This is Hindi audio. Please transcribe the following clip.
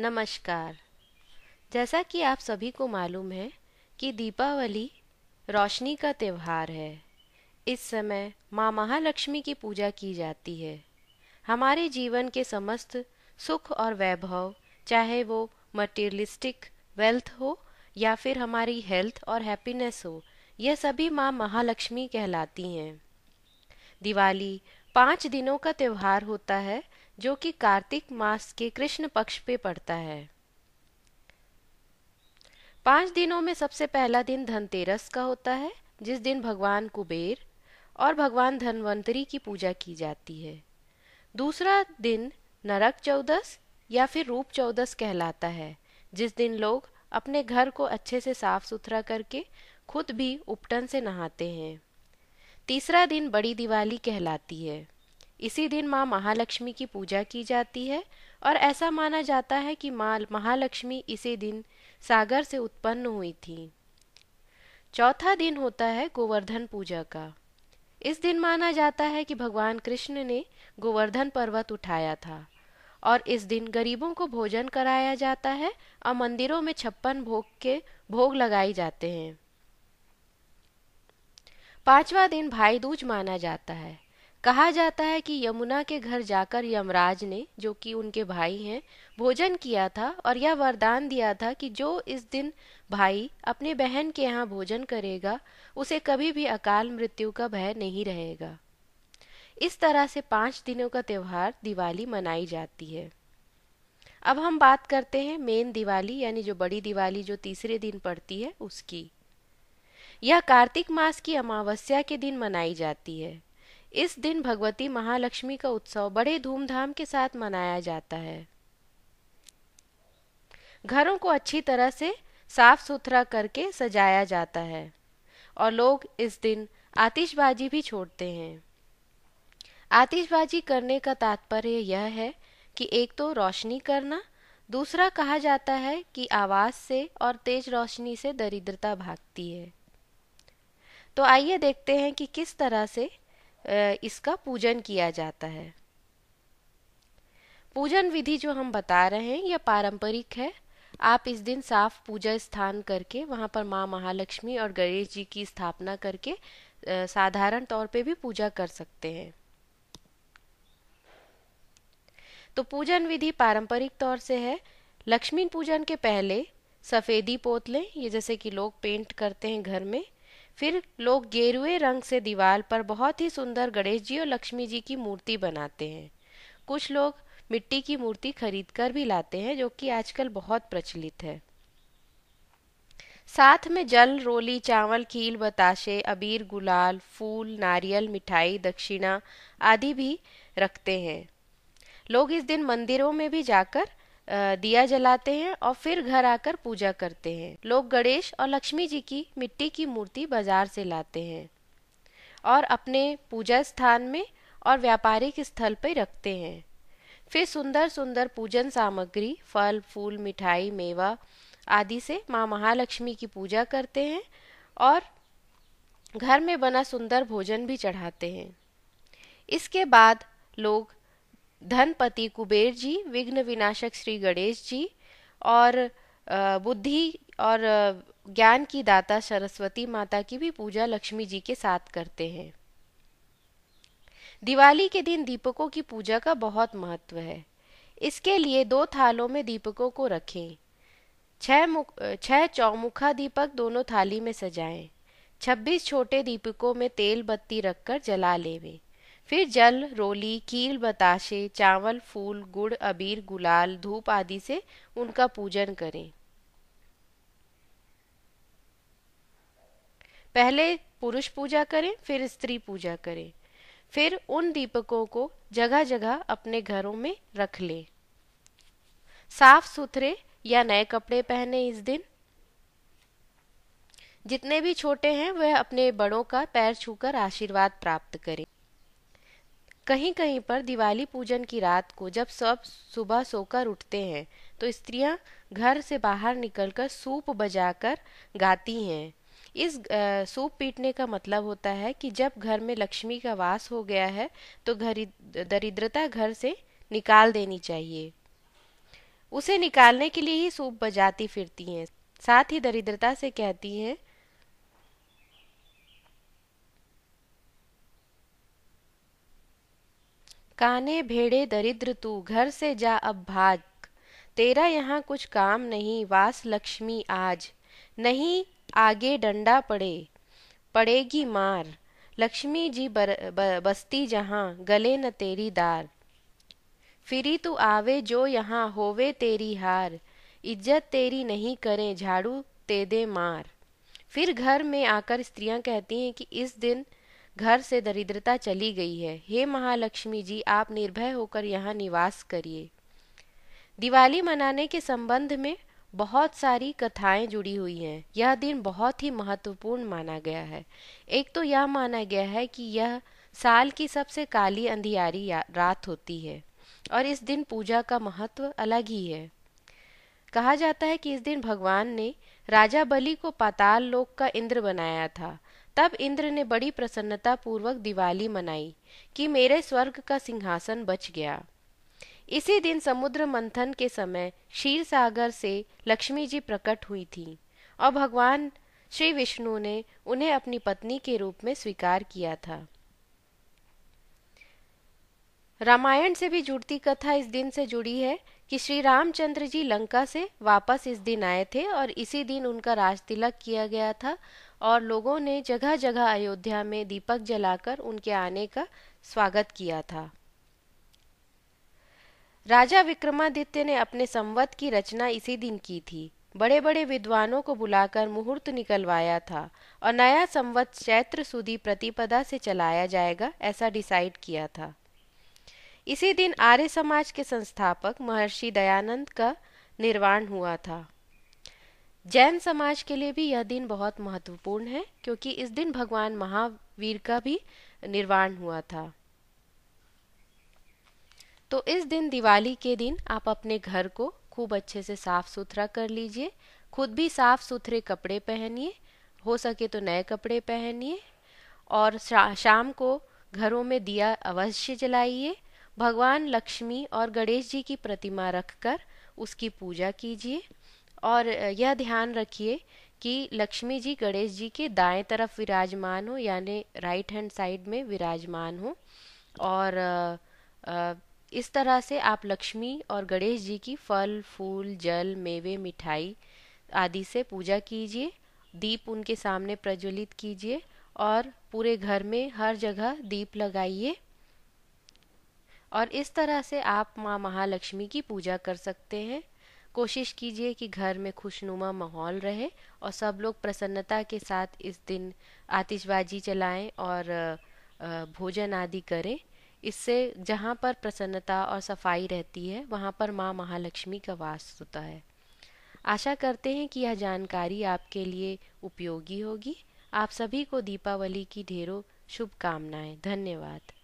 नमस्कार जैसा कि आप सभी को मालूम है कि दीपावली रोशनी का त्यौहार है इस समय माँ महालक्ष्मी की पूजा की जाती है हमारे जीवन के समस्त सुख और वैभव चाहे वो मटेरियलिस्टिक वेल्थ हो या फिर हमारी हेल्थ और हैप्पीनेस हो यह सभी माँ महालक्ष्मी कहलाती हैं दिवाली पाँच दिनों का त्यौहार होता है जो कि कार्तिक मास के कृष्ण पक्ष पे पड़ता है पांच दिनों में सबसे पहला दिन धनतेरस का होता है जिस दिन भगवान कुबेर और भगवान धनवंतरी की पूजा की जाती है दूसरा दिन नरक चौदस या फिर रूप चौदस कहलाता है जिस दिन लोग अपने घर को अच्छे से साफ सुथरा करके खुद भी उपटन से नहाते हैं तीसरा दिन बड़ी दिवाली कहलाती है इसी दिन माँ महालक्ष्मी की पूजा की जाती है और ऐसा माना जाता है कि माँ महालक्ष्मी इसी दिन सागर से उत्पन्न हुई थी चौथा दिन होता है गोवर्धन पूजा का इस दिन माना जाता है कि भगवान कृष्ण ने गोवर्धन पर्वत उठाया था और इस दिन गरीबों को भोजन कराया जाता है और मंदिरों में छप्पन भोग के भोग लगाए जाते हैं पांचवा दिन भाई दूज माना जाता है कहा जाता है कि यमुना के घर जाकर यमराज ने जो कि उनके भाई हैं भोजन किया था और यह वरदान दिया था कि जो इस दिन भाई अपने बहन के यहाँ भोजन करेगा उसे कभी भी अकाल मृत्यु का भय नहीं रहेगा इस तरह से पांच दिनों का त्यौहार दिवाली मनाई जाती है अब हम बात करते हैं मेन दिवाली यानी जो बड़ी दिवाली जो तीसरे दिन पड़ती है उसकी यह कार्तिक मास की अमावस्या के दिन मनाई जाती है इस दिन भगवती महालक्ष्मी का उत्सव बड़े धूमधाम के साथ मनाया जाता है घरों को अच्छी तरह से साफ सुथरा करके सजाया जाता है और लोग इस दिन आतिशबाजी भी छोड़ते हैं आतिशबाजी करने का तात्पर्य यह है कि एक तो रोशनी करना दूसरा कहा जाता है कि आवाज से और तेज रोशनी से दरिद्रता भागती है तो आइए देखते हैं कि किस तरह से इसका पूजन किया जाता है पूजन विधि जो हम बता रहे हैं यह पारंपरिक है आप इस दिन साफ पूजा स्थान करके वहाँ पर माँ महालक्ष्मी और गणेश जी की स्थापना करके साधारण तौर पे भी पूजा कर सकते हैं तो पूजन विधि पारंपरिक तौर से है लक्ष्मी पूजन के पहले सफ़ेदी पोत लें ये जैसे कि लोग पेंट करते हैं घर में फिर लोग गेरुए रंग से दीवार पर बहुत ही सुंदर गणेश जी और लक्ष्मी जी की मूर्ति बनाते हैं कुछ लोग मिट्टी की मूर्ति खरीद कर भी लाते हैं जो कि आजकल बहुत प्रचलित है साथ में जल रोली चावल खील बताशे अबीर गुलाल फूल नारियल मिठाई दक्षिणा आदि भी रखते हैं लोग इस दिन मंदिरों में भी जाकर दिया जलाते हैं और फिर घर आकर पूजा करते हैं लोग गणेश और लक्ष्मी जी की मिट्टी की मूर्ति बाजार से लाते हैं और अपने पूजा स्थान में और व्यापारिक स्थल पर रखते हैं फिर सुंदर सुंदर पूजन सामग्री फल फूल मिठाई मेवा आदि से माँ महालक्ष्मी की पूजा करते हैं और घर में बना सुंदर भोजन भी चढ़ाते हैं इसके बाद लोग धनपति कुबेर जी विघ्न विनाशक श्री गणेश जी और बुद्धि और ज्ञान की दाता सरस्वती माता की भी पूजा लक्ष्मी जी के साथ करते हैं दिवाली के दिन दीपकों की पूजा का बहुत महत्व है इसके लिए दो थालों में दीपकों को रखें छह मुख छह चौमुखा दीपक दोनों थाली में सजाएं। छब्बीस छोटे दीपकों में तेल बत्ती रखकर जला लेवें फिर जल रोली कील बताशे चावल फूल गुड़ अबीर गुलाल धूप आदि से उनका पूजन करें पहले पुरुष पूजा करें फिर स्त्री पूजा करें फिर उन दीपकों को जगह जगह अपने घरों में रख लें साफ सुथरे या नए कपड़े पहने इस दिन जितने भी छोटे हैं वह अपने बड़ों का पैर छूकर आशीर्वाद प्राप्त करें कहीं कहीं पर दिवाली पूजन की रात को जब सब सुबह सोकर उठते हैं तो स्त्रियां घर से बाहर निकलकर सूप बजाकर गाती हैं इस सूप पीटने का मतलब होता है कि जब घर में लक्ष्मी का वास हो गया है तो घर दरिद्रता घर से निकाल देनी चाहिए उसे निकालने के लिए ही सूप बजाती फिरती हैं साथ ही दरिद्रता से कहती हैं काने भेड़े दरिद्र तू घर से जा अब भाग तेरा यहाँ कुछ काम नहीं वास लक्ष्मी आज नहीं आगे डंडा पड़े पड़ेगी मार लक्ष्मी जी बर, ब, बस्ती जहाँ गले न तेरी दार फिरी तू आवे जो यहाँ होवे तेरी हार इज्जत तेरी नहीं करे झाड़ू ते दे मार फिर घर में आकर स्त्रियां कहती हैं कि इस दिन घर से दरिद्रता चली गई है हे महालक्ष्मी जी आप निर्भय होकर यहाँ निवास करिए दिवाली मनाने के संबंध में बहुत सारी कथाएं जुड़ी हुई हैं यह दिन बहुत ही महत्वपूर्ण माना गया है एक तो यह माना गया है कि यह साल की सबसे काली अंधियारी रात होती है और इस दिन पूजा का महत्व अलग ही है कहा जाता है कि इस दिन भगवान ने राजा बलि को पाताल लोक का इंद्र बनाया था तब इंद्र ने बड़ी प्रसन्नता पूर्वक दिवाली मनाई कि मेरे स्वर्ग का सिंहासन बच गया इसी दिन समुद्र मंथन के समय क्षीर सागर से लक्ष्मी जी प्रकट हुई थी और भगवान श्री विष्णु ने उन्हें अपनी पत्नी के रूप में स्वीकार किया था रामायण से भी जुड़ती कथा इस दिन से जुड़ी है कि श्री रामचंद्र जी लंका से वापस इस दिन आए थे और इसी दिन उनका राजतिलक किया गया था और लोगों ने जगह जगह अयोध्या में दीपक जलाकर उनके आने का स्वागत किया था राजा विक्रमादित्य ने अपने संवत की रचना इसी दिन की थी बड़े बड़े विद्वानों को बुलाकर मुहूर्त निकलवाया था और नया संवत चैत्र सुदी प्रतिपदा से चलाया जाएगा ऐसा डिसाइड किया था इसी दिन आर्य समाज के संस्थापक महर्षि दयानंद का निर्वाण हुआ था जैन समाज के लिए भी यह दिन बहुत महत्वपूर्ण है क्योंकि इस दिन भगवान महावीर का भी निर्वाण हुआ था तो इस दिन दिवाली के दिन आप अपने घर को खूब अच्छे से साफ सुथरा कर लीजिए खुद भी साफ सुथरे कपड़े पहनिए हो सके तो नए कपड़े पहनिए और शा, शाम को घरों में दिया अवश्य जलाइए भगवान लक्ष्मी और गणेश जी की प्रतिमा रखकर उसकी पूजा कीजिए और यह ध्यान रखिए कि लक्ष्मी जी गणेश जी के दाएं तरफ विराजमान हो यानी राइट हैंड साइड में विराजमान हो और इस तरह से आप लक्ष्मी और गणेश जी की फल फूल जल मेवे मिठाई आदि से पूजा कीजिए दीप उनके सामने प्रज्वलित कीजिए और पूरे घर में हर जगह दीप लगाइए और इस तरह से आप माँ महालक्ष्मी की पूजा कर सकते हैं कोशिश कीजिए कि घर में खुशनुमा माहौल रहे और सब लोग प्रसन्नता के साथ इस दिन आतिशबाजी चलाएं और भोजन आदि करें इससे जहाँ पर प्रसन्नता और सफाई रहती है वहाँ पर माँ महालक्ष्मी का वास होता है आशा करते हैं कि यह जानकारी आपके लिए उपयोगी होगी आप सभी को दीपावली की ढेरों शुभकामनाएं धन्यवाद